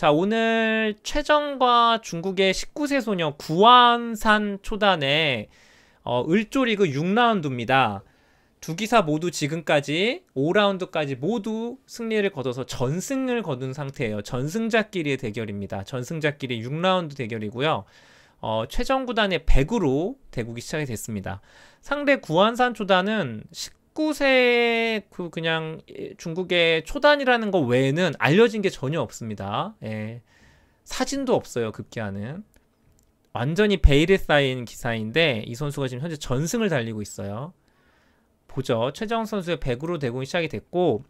자, 오늘 최정과 중국의 19세 소녀 구안산 초단의 어, 을조리그 6라운드입니다. 두 기사 모두 지금까지 5라운드까지 모두 승리를 거둬서 전승을 거둔 상태예요. 전승자끼리의 대결입니다. 전승자끼리 6라운드 대결이고요. 어, 최정 구단의 100으로 대국이 시작이 됐습니다. 상대 구한산 초단은 곳곳에 그 그냥 중국의 초단이라는 것 외에는 알려진 게 전혀 없습니다. 예. 사진도 없어요. 급기야는 완전히 베일에 쌓인 기사인데 이 선수가 지금 현재 전승을 달리고 있어요. 보죠. 최정 선수의 100으로 대공이 시작이 됐고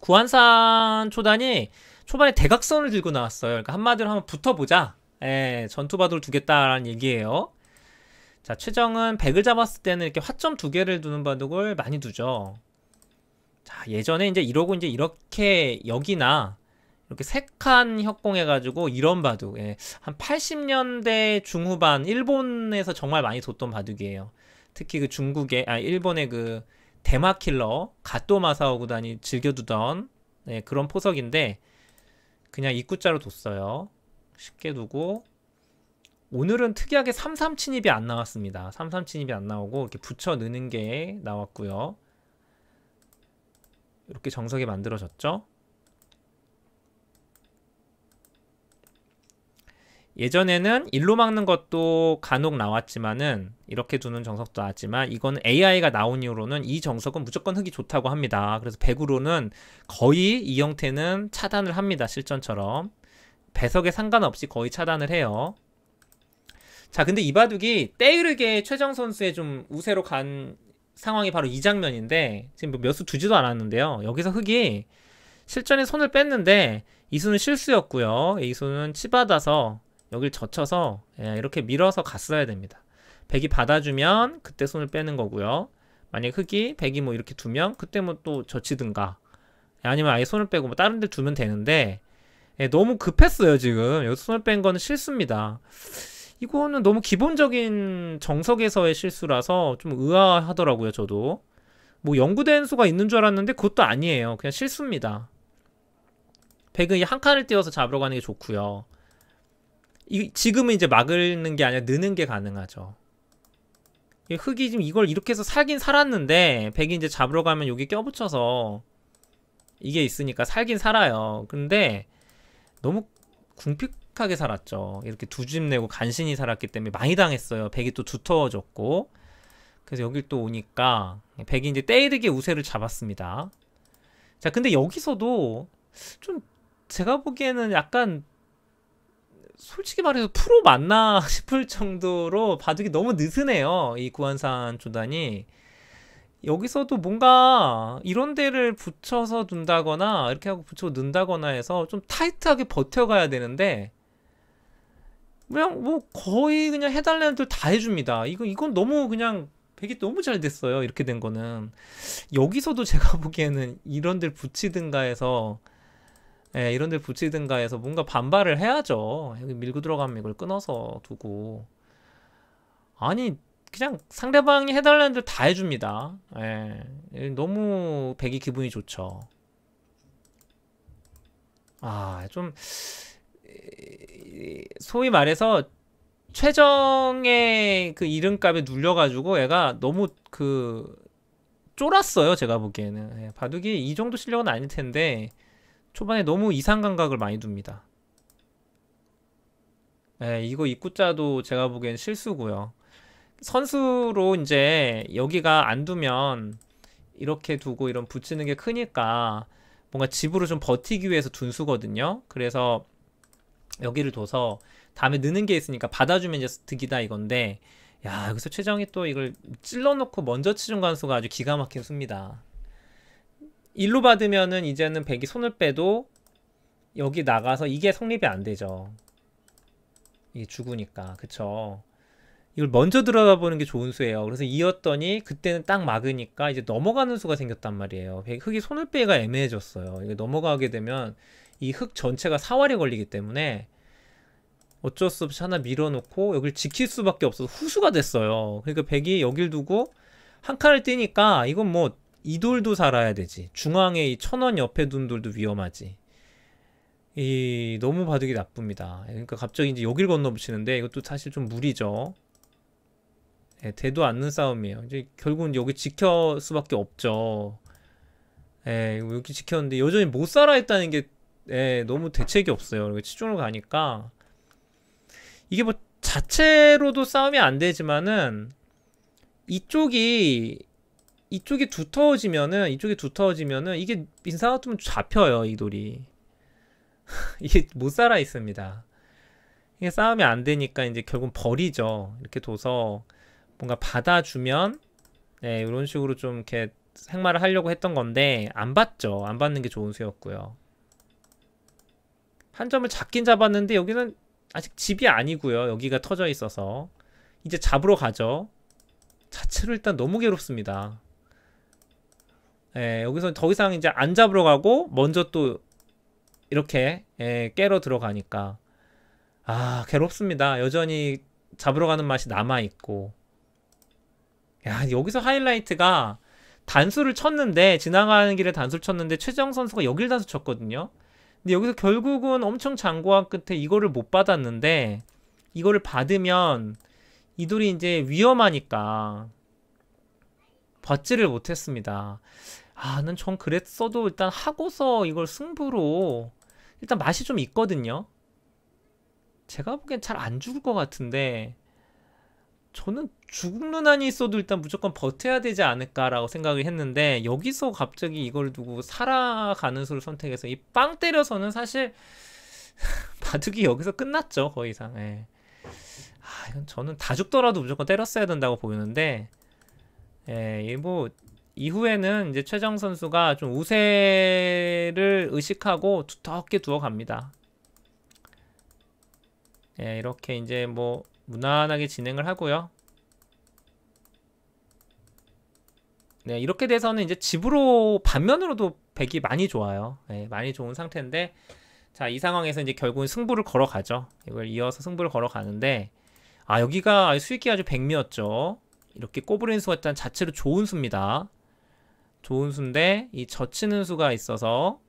구한산 초단이 초반에 대각선을 들고 나왔어요. 그러니까 한마디로 한번 붙어보자. 예, 전투바도를 두겠다라는 얘기예요. 자, 최정은 100을 잡았을 때는 이렇게 화점 두 개를 두는 바둑을 많이 두죠. 자, 예전에 이제 이러고 이제 이렇게 여기나 이렇게 세칸 협공해가지고 이런 바둑. 예, 한 80년대 중후반 일본에서 정말 많이 뒀던 바둑이에요. 특히 그 중국의, 아, 일본의 그 대마킬러, 가토 마사오 구단이 즐겨두던 예, 그런 포석인데 그냥 입구자로 뒀어요. 쉽게 두고 오늘은 특이하게 33 침입이 안 나왔습니다. 33 침입이 안 나오고 이렇게 붙여 넣는 게 나왔고요. 이렇게 정석이 만들어졌죠. 예전에는 일로 막는 것도 간혹 나왔지만은 이렇게 두는 정석도 나왔지만 이건 AI가 나온 이후로는 이 정석은 무조건 흙이 좋다고 합니다. 그래서 100으로는 거의 이 형태는 차단을 합니다. 실전처럼. 배석에 상관없이 거의 차단을 해요. 자, 근데 이바둑이 때이르게 최정 선수의 좀 우세로 간 상황이 바로 이 장면인데 지금 뭐 몇수 두지도 않았는데요. 여기서 흑이 실전에 손을 뺐는데 이 수는 실수였고요. 예, 이 수는 치받아서 여길 젖혀서 예, 이렇게 밀어서 갔어야 됩니다. 백이 받아주면 그때 손을 빼는 거고요. 만약 흑이 백이 뭐 이렇게 두면 그때 뭐 또 젖히든가 예, 아니면 아예 손을 빼고 뭐 다른 데 두면 되는데 너무 급했어요 지금 여기서 손을 뺀 거는 실수입니다. 이거는 너무 기본적인 정석에서의 실수라서 좀 의아하더라고요, 저도. 뭐 연구된 수가 있는 줄 알았는데 그것도 아니에요. 그냥 실수입니다. 백은 한 칸을 띄워서 잡으러 가는 게 좋고요. 이, 지금은 이제 막는 을게 아니라 느는 게 가능하죠. 흙이 지금 이걸 이렇게 해서 살긴 살았는데 백이 이제 잡으러 가면 여기 껴붙여서 이게 있으니까 살긴 살아요. 근데 너무 궁핍 착하게 살았죠. 이렇게 두 집 내고 간신히 살았기 때문에 많이 당했어요. 백이 또 두터워졌고. 그래서 여길 또 오니까 백이 이제 때리게 우세를 잡았습니다. 자, 근데 여기서도 좀 제가 보기에는 약간 솔직히 말해서 프로 맞나 싶을 정도로 바둑이 너무 느슨해요. 이 구한산 조단이. 여기서도 뭔가 이런 데를 붙여서 둔다거나 이렇게 하고 붙여 넣는다거나 해서 좀 타이트하게 버텨가야 되는데 그냥 뭐 거의 그냥 해달라는 대다 해줍니다. 이건 이건 너무 그냥 되게 너무 잘 됐어요. 이렇게 된 거는 여기서도 제가 보기에는 이런 데 붙이든가 해서 예, 이런 데 붙이든가 해서 뭔가 반발을 해야죠. 여기 밀고 들어가면 이걸 끊어서 두고 아니 그냥 상대방이 해달라는 대다 해줍니다. 예, 예, 너무 백이 기분이 좋죠. 아, 좀 소위 말해서 최정의 그 이름값에 눌려가지고 애가 너무 그 쫄았어요 제가 보기에는 예, 바둑이 이 정도 실력은 아닐 텐데 초반에 너무 이상 감각을 많이 둡니다. 예, 이거 입구자도 제가 보기엔 실수고요. 선수로 이제 여기가 안 두면 이렇게 두고 이런 붙이는 게 크니까 뭔가 집으로 좀 버티기 위해서 둔 수거든요. 그래서 여기를 둬서 다음에 느는 게 있으니까 받아주면 이제 득이다 이건데 야 여기서 최정이 또 이걸 찔러놓고 먼저 치는 관수가 아주 기가 막힌 수입니다. 일로 받으면은 이제는 백이 손을 빼도 여기 나가서 이게 성립이 안 되죠. 이게 죽으니까 그쵸. 이걸 먼저 들어가보는 게 좋은 수예요. 그래서 이었더니 그때는 딱 막으니까 이제 넘어가는 수가 생겼단 말이에요. 흑이 손을 빼가 애매해졌어요. 이게 넘어가게 되면 이흙 전체가 사활에 걸리기 때문에 어쩔 수 없이 하나 밀어놓고 여길 지킬 수밖에 없어서 후수가 됐어요. 그러니까 백이 여길 두고 한 칸을 뛰니까 이건 뭐 이 돌도 살아야 되지. 중앙에 이 천원 옆에 둔 돌도 위험하지. 이 너무 바둑이 나쁩니다. 그러니까 갑자기 이제 여길 건너붙이는데 이것도 사실 좀 무리죠. 예, 대도 않는 싸움이에요. 이제 결국은 여기 지켜 수밖에 없죠. 예, 여기 지켰는데 여전히 못 살아있다는 게 네, 너무 대책이 없어요. 치중으로 가니까 이게 뭐 자체로도 싸움이 안 되지만은 이쪽이 이쪽이 두터워지면은 이쪽이 두터워지면은 이게 민사가좀 잡혀요 이 돌이 이게 못 살아 있습니다. 이게 싸움이 안 되니까 이제 결국 버리죠. 이렇게 둬서 뭔가 받아주면 네, 이런 식으로 좀 이렇게 생마을 하려고 했던 건데 안 받죠. 안 받는 게 좋은 수였고요. 한 점을 잡긴 잡았는데 여기는 아직 집이 아니고요. 여기가 터져 있어서 이제 잡으러 가죠. 자체로 일단 너무 괴롭습니다. 예, 여기서 더 이상 이제 안 잡으러 가고 먼저 또 이렇게 예, 깨러 들어가니까 아 괴롭습니다. 여전히 잡으러 가는 맛이 남아 있고 야 여기서 하이라이트가 단수를 쳤는데 지나가는 길에 단수를 쳤는데 최정 선수가 여길 단수 쳤거든요. 근데 여기서 결국은 엄청 장고한 끝에 이거를 못 받았는데 이거를 받으면 이돌이 이제 위험하니까 받지를 못했습니다. 아, 는전 그랬어도 일단 하고서 이걸 승부로 일단 맛이 좀 있거든요. 제가 보기엔 잘 안 죽을 것 같은데 저는 죽음 논난이 있어도 일단 무조건 버텨야 되지 않을까라고 생각을 했는데 여기서 갑자기 이걸 두고 살아가는 수를 선택해서 이 빵 때려서는 사실 바둑이 여기서 끝났죠 거의 이상 예. 아, 이건 저는 다 죽더라도 무조건 때렸어야 된다고 보이는데 예, 뭐 이후에는 이제 최정 선수가 좀 우세를 의식하고 두텁게 두어갑니다 예, 이렇게 이제 뭐 무난하게 진행을 하고요. 네, 이렇게 돼서는 이제 집으로 반면으로도 백이 많이 좋아요. 네, 많이 좋은 상태인데 자, 이 상황에서 이제 결국은 승부를 걸어가죠. 이걸 이어서 승부를 걸어가는데 아, 여기가 수익이 아주 백미였죠. 이렇게 꼬부린 수가 일단 자체로 좋은 수입니다. 좋은 수인데 이 젖히는 수가 있어서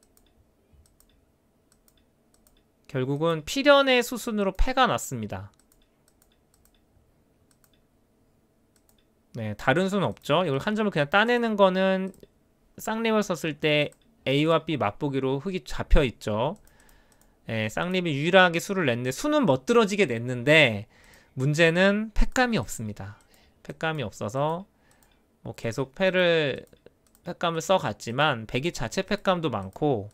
결국은 필연의 수순으로 패가 났습니다. 네, 다른 수는 없죠. 이걸 한 점을 그냥 따내는 거는 쌍립을 썼을 때 A와 B 맛보기로 흙이 잡혀 있죠. 예, 쌍립이 유일하게 수를 냈는데 수는 멋들어지게 냈는데 문제는 패감이 없습니다. 패감이 없어서 뭐 계속 패를 패감을 써갔지만 백이 자체 패감도 많고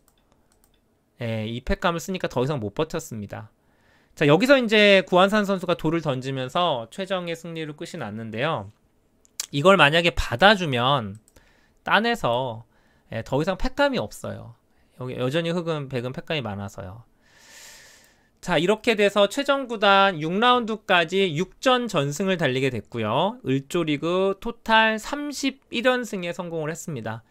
예, 이 패감을 쓰니까 더 이상 못 버텼습니다. 자 여기서 이제 구한산 선수가 돌을 던지면서 최정의 승리를 끝이 났는데요. 이걸 만약에 받아주면 딴에서 예, 더 이상 팩감이 없어요. 여기 여전히 흑은 백은 팩감이 많아서요. 자 이렇게 돼서 최종 구단 6라운드까지 6전 전승을 달리게 됐고요. 을조리그 토탈 31연승에 성공을 했습니다.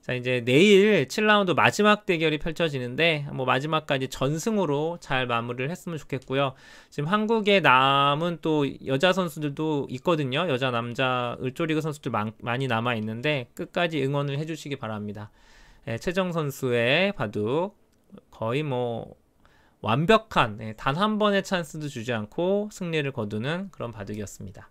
자 이제 내일 7라운드 마지막 대결이 펼쳐지는데 뭐 마지막까지 전승으로 잘 마무리를 했으면 좋겠고요. 지금 한국에 남은 또 여자 선수들도 있거든요. 여자 남자 을조리그 선수들 많, 많이 남아 있는데 끝까지 응원을 해주시기 바랍니다. 예, 최정 선수의 바둑 거의 뭐 완벽한 예, 단 한 번의 찬스도 주지 않고 승리를 거두는 그런 바둑이었습니다.